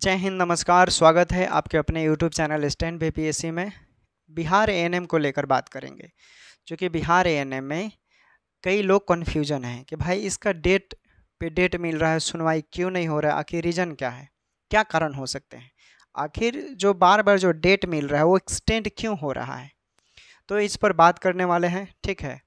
जय हिंद नमस्कार स्वागत है आपके अपने यूट्यूब चैनल स्टैंड सी में बिहार एम को लेकर बात करेंगे क्योंकि बिहार एम में कई लोग कन्फ्यूजन हैं कि भाई इसका डेट पे डेट मिल रहा है सुनवाई क्यों नहीं हो रहा है आखिर रीज़न क्या है क्या कारण हो सकते हैं आखिर जो बार बार जो डेट मिल रहा है वो एक्सटेंड क्यों हो रहा है तो इस पर बात करने वाले हैं ठीक है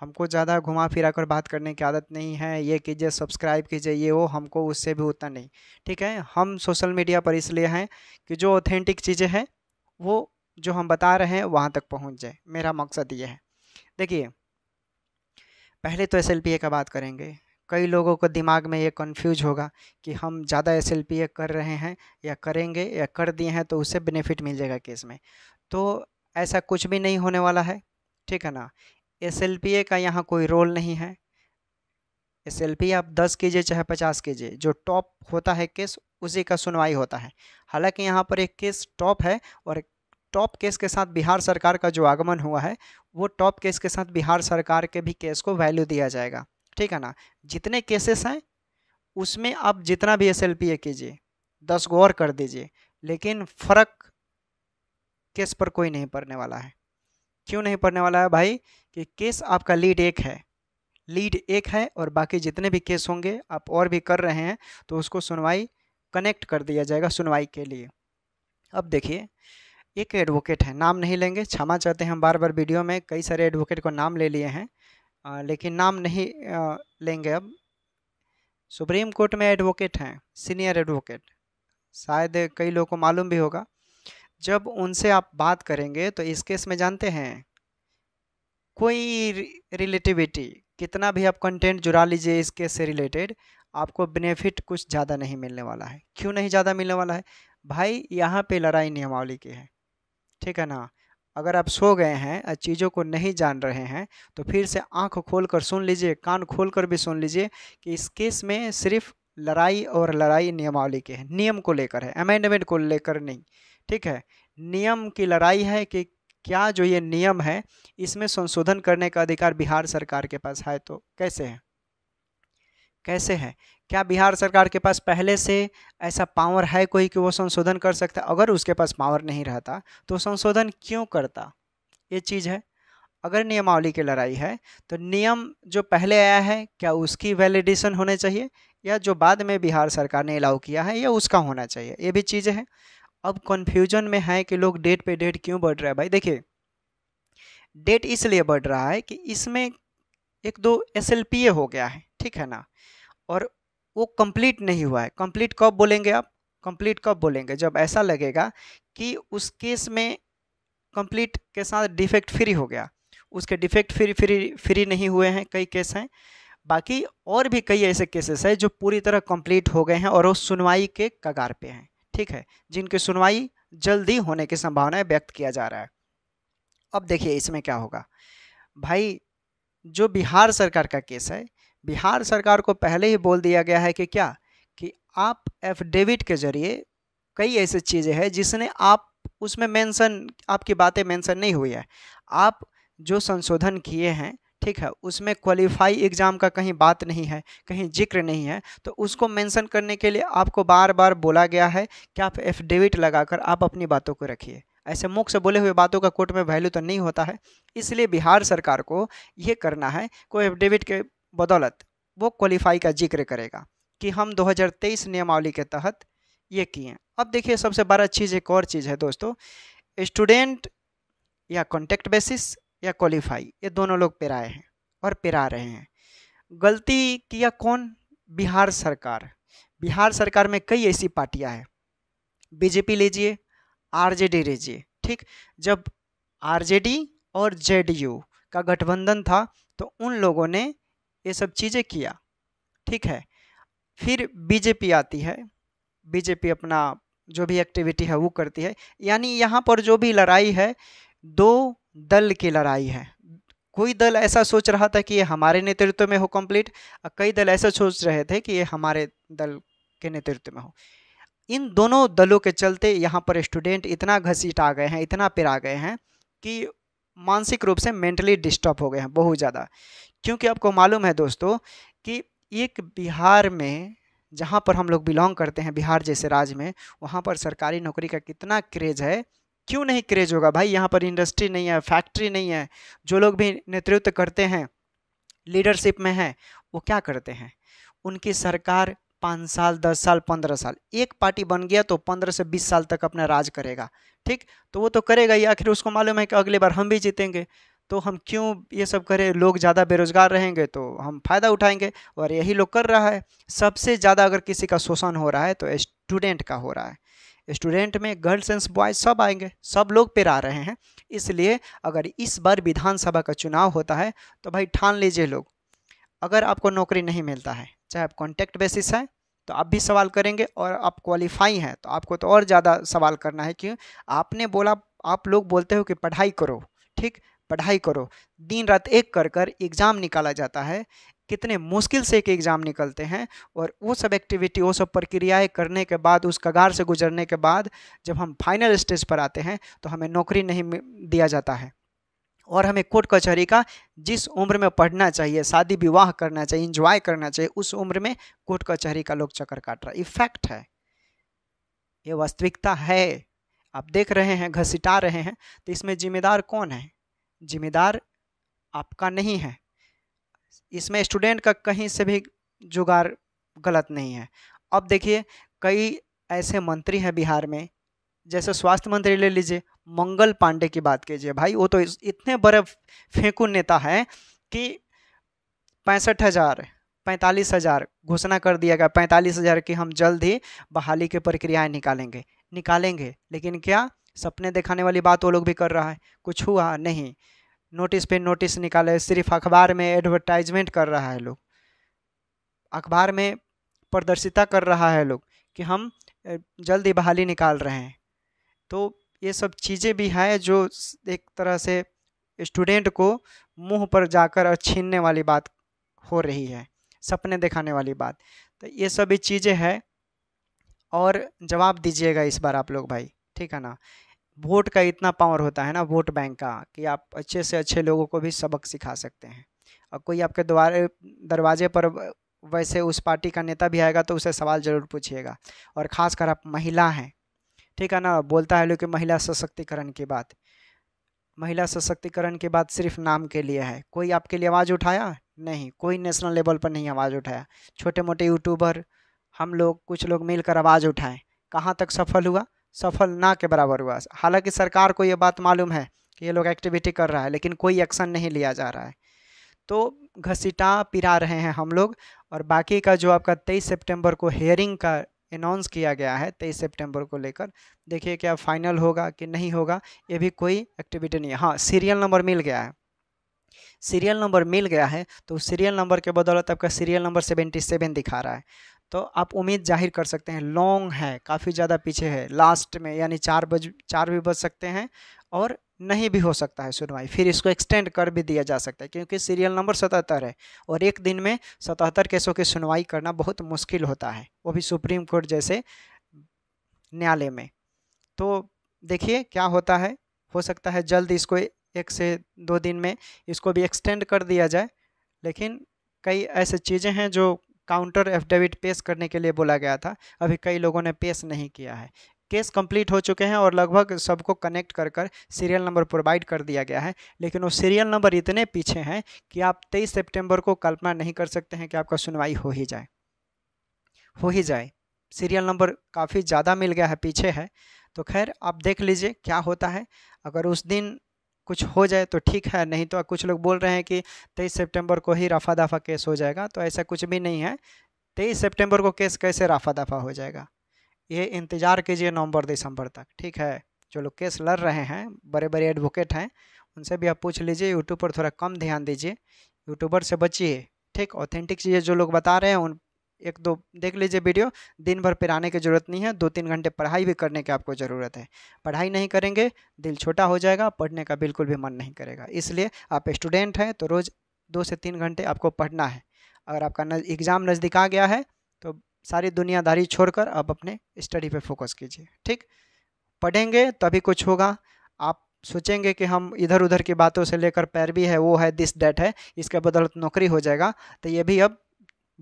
हमको ज़्यादा घुमा फिरा कर बात करने की आदत नहीं है ये कीजिए सब्सक्राइब कीजिए ये हो हमको उससे भी उतना नहीं ठीक है हम सोशल मीडिया पर इसलिए हैं कि जो ऑथेंटिक चीज़ें हैं वो जो हम बता रहे हैं वहाँ तक पहुँच जाए मेरा मकसद ये है देखिए पहले तो एस का बात करेंगे कई लोगों को दिमाग में ये कन्फ्यूज होगा कि हम ज़्यादा एस कर रहे हैं या करेंगे या कर दिए हैं तो उससे बेनिफिट मिल जाएगा केस में तो ऐसा कुछ भी नहीं होने वाला है ठीक है ना एस का यहाँ कोई रोल नहीं है एस आप 10 के चाहे 50 कीजिए जो टॉप होता है केस उसी का सुनवाई होता है हालांकि यहाँ पर एक केस टॉप है और टॉप केस के साथ बिहार सरकार का जो आगमन हुआ है वो टॉप केस के साथ बिहार सरकार के भी केस को वैल्यू दिया जाएगा ठीक है ना जितने केसेस हैं उसमें आप जितना भी एस एल कीजिए दस गौर कर दीजिए लेकिन फ़र्क केस पर कोई नहीं पड़ने वाला है क्यों नहीं पड़ने वाला है भाई कि केस आपका लीड एक है लीड एक है और बाकी जितने भी केस होंगे आप और भी कर रहे हैं तो उसको सुनवाई कनेक्ट कर दिया जाएगा सुनवाई के लिए अब देखिए एक एडवोकेट है नाम नहीं लेंगे क्षमा चाहते हैं हम बार बार वीडियो में कई सारे एडवोकेट को नाम ले लिए हैं आ, लेकिन नाम नहीं आ, लेंगे अब सुप्रीम कोर्ट में एडवोकेट हैं सीनियर एडवोकेट शायद कई लोगों को मालूम भी होगा जब उनसे आप बात करेंगे तो इस केस में जानते हैं कोई रिलेटिविटी कितना भी आप कंटेंट जुड़ा लीजिए इस केस से रिलेटेड आपको बेनिफिट कुछ ज़्यादा नहीं मिलने वाला है क्यों नहीं ज़्यादा मिलने वाला है भाई यहाँ पे लड़ाई नियमावली की है ठीक है ना अगर आप सो गए हैं और चीज़ों को नहीं जान रहे हैं तो फिर से आंख खोल कर सुन लीजिए कान खोल कर भी सुन लीजिए कि इस केस में सिर्फ लड़ाई और लड़ाई नियमावली के है नियम को लेकर है अमेंडमेंट को लेकर नहीं ठीक है नियम की लड़ाई है कि क्या जो ये नियम है इसमें संशोधन करने का अधिकार बिहार सरकार के पास है तो कैसे है कैसे है क्या बिहार सरकार के पास पहले से ऐसा पावर है कोई कि वो संशोधन कर सकता अगर उसके पास पावर नहीं रहता तो संशोधन क्यों करता ये चीज़ है अगर नियमावली की लड़ाई है तो नियम जो पहले आया है क्या उसकी वैलिडेशन होने चाहिए या जो बाद में बिहार सरकार ने अलाउ किया है या उसका होना चाहिए ये भी चीज़ें हैं अब कन्फ्यूजन में है कि लोग डेट पे डेट क्यों बढ़ रहा है भाई देखिए डेट इसलिए बढ़ रहा है कि इसमें एक दो एस हो गया है ठीक है ना और वो कंप्लीट नहीं हुआ है कंप्लीट कब बोलेंगे आप कंप्लीट कब बोलेंगे जब ऐसा लगेगा कि उस केस में कंप्लीट के साथ डिफेक्ट फ्री हो गया उसके डिफेक्ट फ्री फ्री फ्री नहीं हुए हैं कई केस हैं बाकी और भी कई ऐसे केसेस हैं जो पूरी तरह कंप्लीट हो गए हैं और वो सुनवाई के कगार पे हैं ठीक है जिनकी सुनवाई जल्दी होने की संभावना व्यक्त किया जा रहा है अब देखिए इसमें क्या होगा भाई जो बिहार सरकार का केस है बिहार सरकार को पहले ही बोल दिया गया है कि क्या कि आप एफिडेविट के जरिए कई ऐसी चीज़ें हैं जिसने आप उसमें मेंशन आपकी बातें मेंशन नहीं हुई है आप जो संशोधन किए हैं ठीक है उसमें क्वालिफाई एग्ज़ाम का कहीं बात नहीं है कहीं जिक्र नहीं है तो उसको मेंशन करने के लिए आपको बार बार बोला गया है कि आप एफिडेविट लगाकर आप अपनी बातों को रखिए ऐसे मुख से बोले हुए बातों का कोर्ट में वैल्यू तो नहीं होता है इसलिए बिहार सरकार को ये करना है कोई एफिडेविट के बदौलत वो क्वालिफाई का जिक्र करेगा कि हम तेईस नियमावली के तहत ये किए अब देखिए सबसे बड़ा चीज़ एक और चीज़ है दोस्तों स्टूडेंट या कॉन्टैक्ट बेसिस या क्वालिफाई ये दोनों लोग पिराए हैं और पिरा रहे हैं गलती किया कौन बिहार सरकार बिहार सरकार में कई ऐसी पार्टियां हैं बीजेपी लीजिए आरजेडी लीजिए ठीक जब आरजेडी और जेडीयू का गठबंधन था तो उन लोगों ने ये सब चीज़ें किया ठीक है फिर बीजेपी आती है बीजेपी अपना जो भी एक्टिविटी है वो करती है यानी यहाँ पर जो भी लड़ाई है दो दल की लड़ाई है कोई दल ऐसा सोच रहा था कि ये हमारे नेतृत्व में हो कंप्लीट और कई दल ऐसा सोच रहे थे कि ये हमारे दल के नेतृत्व में हो इन दोनों दलों के चलते यहाँ पर स्टूडेंट इतना घसीट आ गए हैं इतना पिर आ गए हैं कि मानसिक रूप से मेंटली डिस्टर्ब हो गए हैं बहुत ज़्यादा क्योंकि आपको मालूम है दोस्तों कि एक बिहार में जहाँ पर हम लोग बिलोंग करते हैं बिहार जैसे राज्य में वहाँ पर सरकारी नौकरी का कितना क्रेज है क्यों नहीं क्रेज होगा भाई यहाँ पर इंडस्ट्री नहीं है फैक्ट्री नहीं है जो लोग भी नेतृत्व करते हैं लीडरशिप में हैं वो क्या करते हैं उनकी सरकार पाँच साल दस साल पंद्रह साल एक पार्टी बन गया तो पंद्रह से बीस साल तक अपना राज करेगा ठीक तो वो तो करेगा ही आखिर उसको मालूम है कि अगली बार हम भी जीतेंगे तो हम क्यों ये सब करें लोग ज़्यादा बेरोजगार रहेंगे तो हम फ़ायदा उठाएंगे और यही लोग कर रहा है सबसे ज़्यादा अगर किसी का शोषण हो रहा है तो स्टूडेंट का हो रहा है स्टूडेंट में गर्ल्स एंड बॉयज़ सब आएंगे सब लोग पेर आ रहे हैं इसलिए अगर इस बार विधानसभा का चुनाव होता है तो भाई ठान लीजिए लोग अगर आपको नौकरी नहीं मिलता है चाहे आप कॉन्टैक्ट बेसिस हैं तो आप भी सवाल करेंगे और आप क्वालिफाई हैं तो आपको तो और ज़्यादा सवाल करना है क्यों आपने बोला आप लोग बोलते हो कि पढ़ाई करो ठीक पढ़ाई करो दिन रात एक कर कर एग्ज़ाम निकाला जाता है कितने मुश्किल से एक एग्ज़ाम निकलते हैं और वो सब एक्टिविटी वो सब प्रक्रियाएँ करने के बाद उस कगार से गुजरने के बाद जब हम फाइनल स्टेज पर आते हैं तो हमें नौकरी नहीं दिया जाता है और हमें कोर्ट कचहरी का जिस उम्र में पढ़ना चाहिए शादी विवाह करना चाहिए इंजॉय करना चाहिए उस उम्र में कोर्ट कचहरी का लोग चक्कर काट रहा है ये फैक्ट है ये वास्तविकता है आप देख रहे हैं घसीटा रहे हैं तो इसमें जिम्मेदार कौन है जिम्मेदार आपका नहीं है इसमें स्टूडेंट का कहीं से भी जुगाड़ गलत नहीं है अब देखिए कई ऐसे मंत्री हैं बिहार में जैसे स्वास्थ्य मंत्री ले लीजिए मंगल पांडे की बात कीजिए भाई वो तो इतने बड़े फेंकू नेता हैं कि पैंसठ हज़ार पैंतालीस हज़ार घोषणा कर दिया गया पैंतालीस हज़ार की हम जल्द ही बहाली की प्रक्रियाएँ निकालेंगे निकालेंगे लेकिन क्या सपने दिखाने वाली बात वो लोग भी कर रहा है कुछ हुआ नहीं नोटिस पे नोटिस निकाले सिर्फ अखबार में एडवर्टाइजमेंट कर रहा है लोग अखबार में प्रदर्शिता कर रहा है लोग कि हम जल्द ही बहाली निकाल रहे हैं तो ये सब चीज़ें भी हैं जो एक तरह से स्टूडेंट को मुंह पर जाकर और छीनने वाली बात हो रही है सपने दिखाने वाली बात तो ये सभी चीज़ें हैं और जवाब दीजिएगा इस बार आप लोग भाई ठीक है ना वोट का इतना पावर होता है ना वोट बैंक का कि आप अच्छे से अच्छे लोगों को भी सबक सिखा सकते हैं और कोई आपके द्वारे दरवाजे पर वैसे उस पार्टी का नेता भी आएगा तो उसे सवाल ज़रूर पूछिएगा और ख़ासकर आप महिला हैं ठीक है ना बोलता है लोग कि महिला सशक्तिकरण की बात महिला सशक्तिकरण की बात सिर्फ नाम के लिए है कोई आपके लिए आवाज़ उठाया नहीं कोई नेशनल लेवल पर नहीं आवाज़ उठाया छोटे मोटे यूट्यूबर हम लोग कुछ लोग मिलकर आवाज़ उठाएं कहाँ तक सफल हुआ सफल ना के बराबर हुआ हालांकि सरकार को ये बात मालूम है कि ये लोग एक्टिविटी कर रहा है लेकिन कोई एक्शन नहीं लिया जा रहा है तो घसीटा पिरा रहे हैं हम लोग और बाकी का जो आपका तेईस सेप्टेम्बर को हेयरिंग का अनाउंस किया गया है तेईस सितंबर को लेकर देखिए क्या फाइनल होगा कि नहीं होगा ये भी कोई एक्टिविटी नहीं है हाँ सीरियल नंबर मिल गया है सीरियल नंबर मिल गया है तो सीरियल नंबर के बदौलत आपका सीरियल नंबर सेवेंटी सेवन दिखा रहा है तो आप उम्मीद जाहिर कर सकते हैं लॉन्ग है काफ़ी ज़्यादा पीछे है लास्ट में यानी चार बज चार भी बज सकते हैं और नहीं भी हो सकता है सुनवाई फिर इसको एक्सटेंड कर भी दिया जा सकता है क्योंकि सीरियल नंबर सतहत्तर है और एक दिन में सतहत्तर केसों की सुनवाई करना बहुत मुश्किल होता है वो भी सुप्रीम कोर्ट जैसे न्यायालय में तो देखिए क्या होता है हो सकता है जल्द इसको एक से दो दिन में इसको भी एक्सटेंड कर दिया जाए लेकिन कई ऐसे चीज़ें हैं जो काउंटर एफिडेविट पेश करने के लिए बोला गया था अभी कई लोगों ने पेश नहीं किया है केस कंप्लीट हो चुके हैं और लगभग सबको कनेक्ट कर कर सीरियल नंबर प्रोवाइड कर दिया गया है लेकिन वो सीरियल नंबर इतने पीछे हैं कि आप 23 सितंबर को कल्पना नहीं कर सकते हैं कि आपका सुनवाई हो ही जाए हो ही जाए सीरियल नंबर काफ़ी ज़्यादा मिल गया है पीछे है तो खैर आप देख लीजिए क्या होता है अगर उस दिन कुछ हो जाए तो ठीक है नहीं तो कुछ लोग बोल रहे हैं कि तेईस सितंबर को ही रफा दफा केस हो जाएगा तो ऐसा कुछ भी नहीं है तेईस सितंबर को केस कैसे रफा दफा हो जाएगा ये इंतज़ार कीजिए नवंबर दिसंबर तक ठीक है जो लोग केस लड़ रहे हैं बड़े बड़े एडवोकेट हैं उनसे भी आप पूछ लीजिए यूट्यूब पर थोड़ा कम ध्यान दीजिए यूट्यूबर से बचिए ठीक ऑथेंटिक चीज़ें जो लोग बता रहे हैं उन एक दो देख लीजिए वीडियो दिन भर पर आने की ज़रूरत नहीं है दो तीन घंटे पढ़ाई भी करने की आपको ज़रूरत है पढ़ाई नहीं करेंगे दिल छोटा हो जाएगा पढ़ने का बिल्कुल भी मन नहीं करेगा इसलिए आप स्टूडेंट हैं तो रोज़ दो से तीन घंटे आपको पढ़ना है अगर आपका एग्ज़ाम नज़दीक आ गया है तो सारी दुनियादारी छोड़कर आप अपने स्टडी पर फोकस कीजिए ठीक पढ़ेंगे तभी कुछ होगा आप सोचेंगे कि हम इधर उधर की बातों से लेकर पैरवी है वो है दिस डेट है इसके बदौलत नौकरी हो जाएगा तो ये भी अब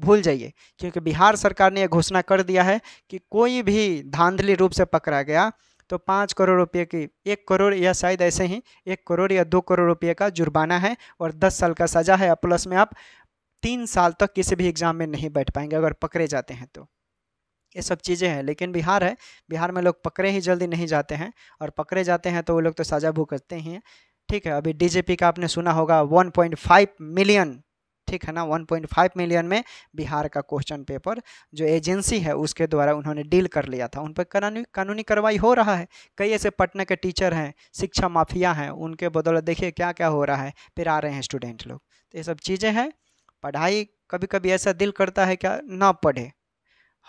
भूल जाइए क्योंकि बिहार सरकार ने यह घोषणा कर दिया है कि कोई भी धांधली रूप से पकड़ा गया तो पाँच करोड़ रुपये की एक करोड़ या शायद ऐसे ही एक करोड़ या दो करोड़ रुपये का जुर्माना है और दस साल का सज़ा है प्लस में आप तीन साल तक किसी भी एग्ज़ाम में नहीं बैठ पाएंगे अगर पकड़े जाते हैं तो ये सब चीज़ें हैं लेकिन बिहार है बिहार में लोग पकड़े ही जल्दी नहीं जाते हैं और पकड़े जाते हैं तो वो लोग तो सज़ा भुगतते हैं ठीक है अभी डीजीपी का आपने सुना होगा 1.5 मिलियन ठीक है ना 1.5 मिलियन में बिहार का क्वेश्चन पेपर जो एजेंसी है उसके द्वारा उन्होंने डील कर लिया था उन पर कानूनी कानूनी कार्रवाई हो रहा है कई ऐसे पटना के टीचर हैं शिक्षा माफिया हैं उनके बदौलत देखिए क्या क्या हो रहा है फिर आ रहे हैं स्टूडेंट लोग तो ये सब चीज़ें हैं पढ़ाई कभी कभी ऐसा दिल करता है क्या ना पढ़े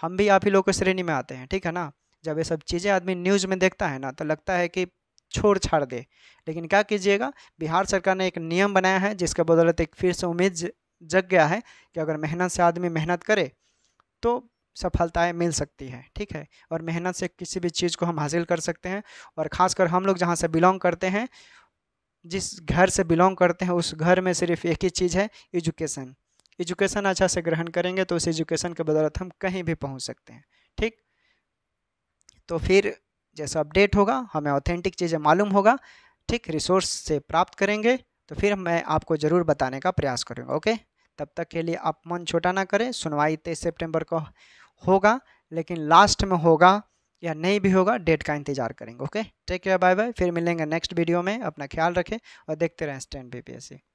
हम भी आप ही लोग के श्रेणी में आते हैं ठीक है ना जब ये सब चीज़ें आदमी न्यूज़ में देखता है ना तो लगता है कि छोड़ छाड़ दे लेकिन क्या कीजिएगा बिहार सरकार ने एक नियम बनाया है जिसके बदौलत एक फिर से उम्मीद जग गया है कि अगर मेहनत से आदमी मेहनत करे तो सफलताएं मिल सकती है ठीक है और मेहनत से किसी भी चीज़ को हम हासिल कर सकते हैं और ख़ासकर हम लोग जहाँ से बिलोंग करते हैं जिस घर से बिलोंग करते हैं उस घर में सिर्फ एक ही चीज़ है एजुकेशन एजुकेशन अच्छा से ग्रहण करेंगे तो उस एजुकेशन के बदौलत हम कहीं भी पहुँच सकते हैं ठीक तो फिर जैसा अपडेट होगा हमें ऑथेंटिक चीज़ें मालूम होगा ठीक रिसोर्स से प्राप्त करेंगे तो फिर मैं आपको ज़रूर बताने का प्रयास करूँगा ओके तब तक के लिए आप मन छोटा ना करें सुनवाई तेईस सेप्टेम्बर को होगा लेकिन लास्ट में होगा या नहीं भी होगा डेट का इंतजार करेंगे okay take care bye bye फिर मिलेंगे नेक्स्ट वीडियो में अपना ख्याल रखें और देखते रहें स्टैंड बी